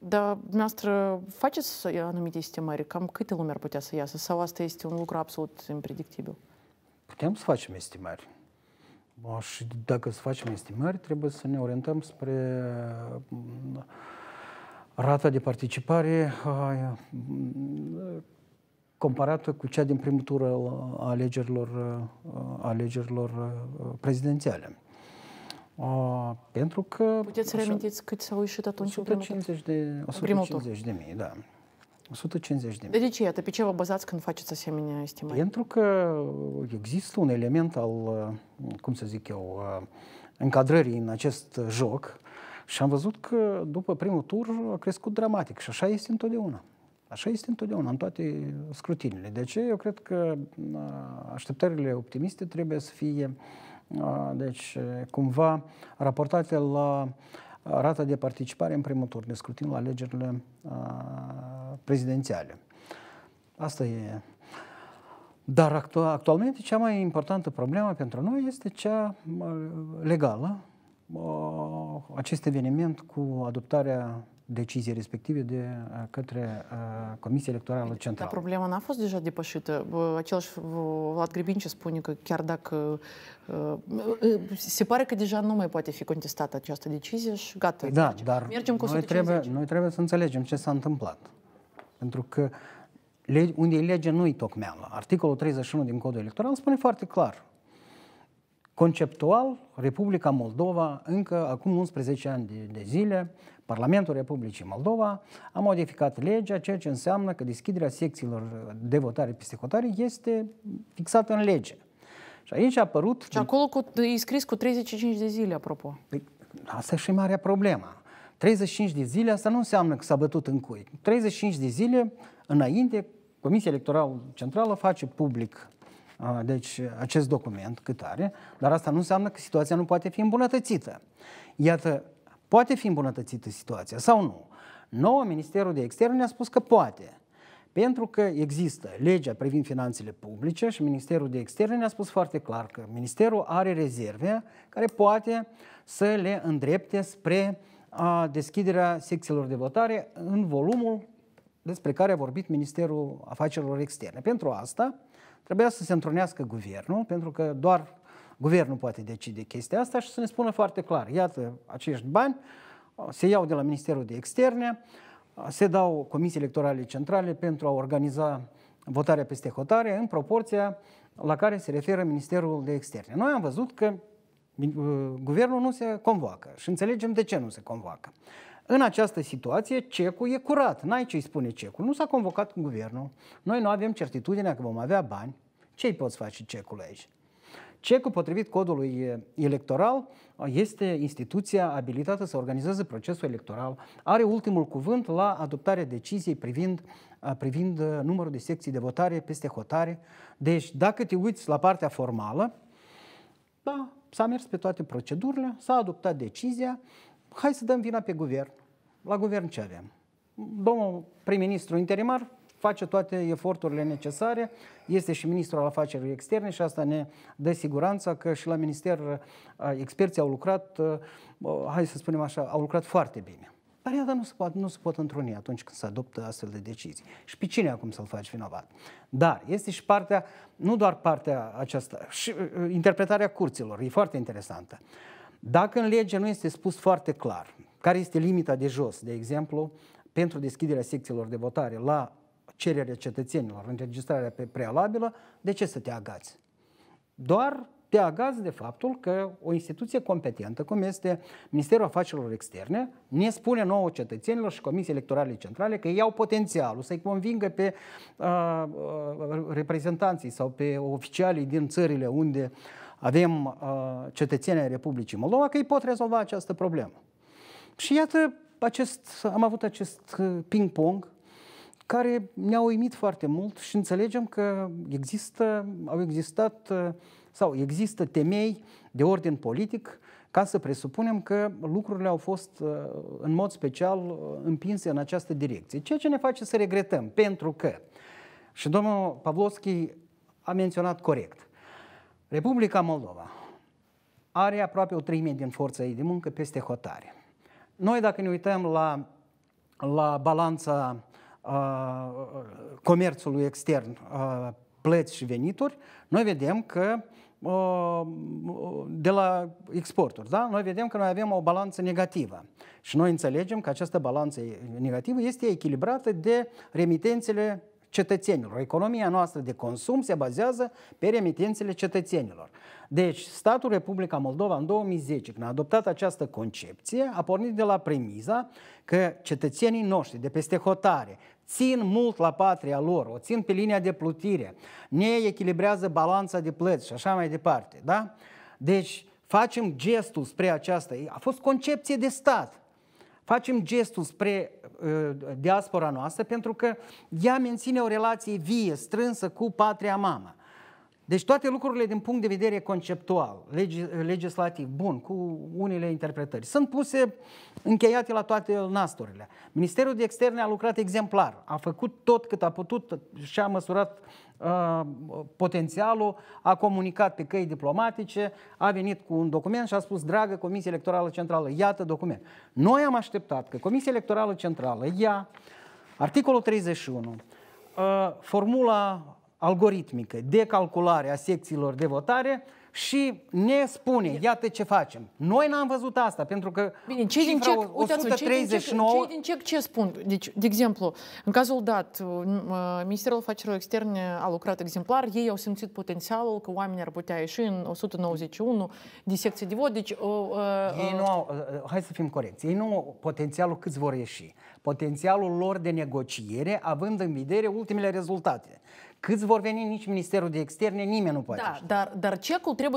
Dar dumneavoastră faceți anumite estimări? Cam câte lume ar putea să iasă? Sau asta este un lucru absolut impredictibil? Putem să facem estimări. Și dacă să facem estimări, trebuie să ne orientăm spre rata de participare comparată cu cea din primul tură a alegerilor, alegerilor prezidențiale pentru că... Puteți să reamintiți cât s-au ieșit atunci 150 de, 150 de mii, da. 150 de mii. De ce? Iată, pe ce vă bazați când faceți asemenea estimări? Pentru că există un element al, uh, cum să zic eu, uh, încadrării în acest uh, joc și am văzut că după primul tur a crescut dramatic și așa este întotdeauna. Așa este întotdeauna, în toate scrutinile. De aceea eu cred că așteptările optimiste trebuie să fie uh, deci, cumva, raportate la rata de participare în primul tur, ne scrutin la alegerile prezidențiale. Asta e. Dar actualmente cea mai importantă problemă pentru noi este cea legală, acest eveniment cu adoptarea decizie respective de uh, către uh, Comisia Electorală deci, Centrală. Dar problema n-a fost deja depășită. Același Vlad Gribinci spune că chiar dacă uh, se pare că deja nu mai poate fi contestată această decizie și gata. Păi da, mergem. dar mergem cu noi, trebuie, noi trebuie să înțelegem ce s-a întâmplat. Pentru că unde e legea nu-i tocmeală. Articolul 31 din Codul Electoral spune foarte clar. Conceptual, Republica Moldova, încă acum 11 ani de, de zile, Parlamentul Republicii Moldova a modificat legea, ceea ce înseamnă că deschiderea secțiilor de votare peste hotare este fixată în lege. Și aici a apărut... Și acolo cu, e scris cu 35 de zile, apropo. Păi, asta e și marea problema. 35 de zile, asta nu înseamnă că s-a bătut în cui. 35 de zile înainte, Comisia Electorală Centrală face public Ah, deci, acest document cât are, dar asta nu înseamnă că situația nu poate fi îmbunătățită. Iată, poate fi îmbunătățită situația sau nu? Noua Ministerul de Externe ne-a spus că poate. Pentru că există legea privind finanțele publice și Ministerul de Externe ne-a spus foarte clar că Ministerul are rezerve care poate să le îndrepte spre deschiderea secțiilor de votare în volumul despre care a vorbit Ministerul Afacerilor Externe. Pentru asta trebuia să se întrunească guvernul, pentru că doar guvernul poate decide chestia asta și să ne spună foarte clar, iată, acești bani uh, se iau de la Ministerul de Externe, uh, se dau comisii electorale centrale pentru a organiza votarea peste hotare în proporția la care se referă Ministerul de Externe. Noi am văzut că uh, guvernul nu se convoacă și înțelegem de ce nu se convoacă. În această situație, cecul e curat. N-ai ce-i spune cecul. Nu s-a convocat cu guvernul. Noi nu avem certitudinea că vom avea bani. Ce-i poți face cecul aici? CECUL, potrivit codului electoral, este instituția abilitată să organizeze procesul electoral. Are ultimul cuvânt la adoptarea deciziei privind, privind numărul de secții de votare peste hotare. Deci, dacă te uiți la partea formală, da, s-a mers pe toate procedurile, s-a adoptat decizia, hai să dăm vina pe guvern. La guvern ce avem? Domnul prim-ministru interimar face toate eforturile necesare, este și ministrul al afacerilor externe și asta ne dă siguranța că și la minister uh, experții au lucrat, uh, uh, hai să spunem așa, au lucrat foarte bine. Dar iată, nu se, pot, nu se pot întruni atunci când se adoptă astfel de decizii. Și pe cine acum să-l faci vinovat? Dar este și partea, nu doar partea aceasta, și interpretarea curților, e foarte interesantă. Dacă în lege nu este spus foarte clar care este limita de jos, de exemplu, pentru deschiderea secțiilor de votare la cererea cetățenilor, înregistrarea pe prealabilă, de ce să te agați? Doar te agați de faptul că o instituție competentă, cum este Ministerul Afacerilor Externe, ne spune nouă cetățenilor și Comisiei Electorale Centrale că ei au potențialul să-i convingă pe uh, uh reprezentanții sau pe oficialii din țările unde uh, avem uh, cetățenii Republicii Moldova, că ei pot rezolva această problemă. Și iată, acest, am avut acest uh, ping-pong care ne-a uimit foarte mult și înțelegem că există, au existat uh, sau există temei de ordin politic ca să presupunem că lucrurile au fost uh, în mod special împinse în această direcție. Ceea ce ne face să regretăm, pentru că, și domnul Pavlovski a menționat corect, Republica Moldova are aproape o treime din forța ei de muncă peste hotare. Noi, dacă ne uităm la, la balanța uh, comerțului extern, uh, plăți și venituri, noi vedem că uh, de la exporturi, da? Noi vedem că noi avem o balanță negativă și noi înțelegem că această balanță negativă este echilibrată de remitențele cetățenilor. Economia noastră de consum se bazează pe remitențele cetățenilor. Deci, statul Republica Moldova în 2010, când a adoptat această concepție, a pornit de la premiza că cetățenii noștri de peste hotare țin mult la patria lor, o țin pe linia de plutire, ne echilibrează balanța de plăți și așa mai departe. Da? Deci, facem gestul spre aceasta. A fost concepție de stat. Facem gestul spre Ă, diaspora noastră, pentru că ea menține o relație vie, strânsă cu patria mamă. Deci toate lucrurile din punct de vedere conceptual, legislativ, bun, cu unele interpretări, sunt puse încheiate la toate nasturile. Ministerul de Externe a lucrat exemplar, a făcut tot cât a putut și a măsurat uh, potențialul, a comunicat pe căi diplomatice, a venit cu un document și a spus, dragă Comisia Electorală Centrală, iată document. Noi am așteptat că Comisia Electorală Centrală ia articolul 31, uh, formula algoritmică de calculare a secțiilor de votare și ne spune, iată ce facem. Noi n-am văzut asta, pentru că Bine, cei din CEC, 139... Cei din CEC ce spun? Deci, de exemplu, în cazul dat, uh, uh, Ministerul Afacerilor Externe a lucrat exemplar, ei au simțit potențialul că oamenii ar putea ieși în 191 de secții de vot, deci... Uh, uh, ei nu au, uh, hai să fim corecți, ei nu au potențialul câți vor ieși, potențialul lor de negociere, având în vedere ultimele rezultate. Câți vor veni, nici Ministerul de Externe, nimeni nu poate Da, dar, dar cecul trebuie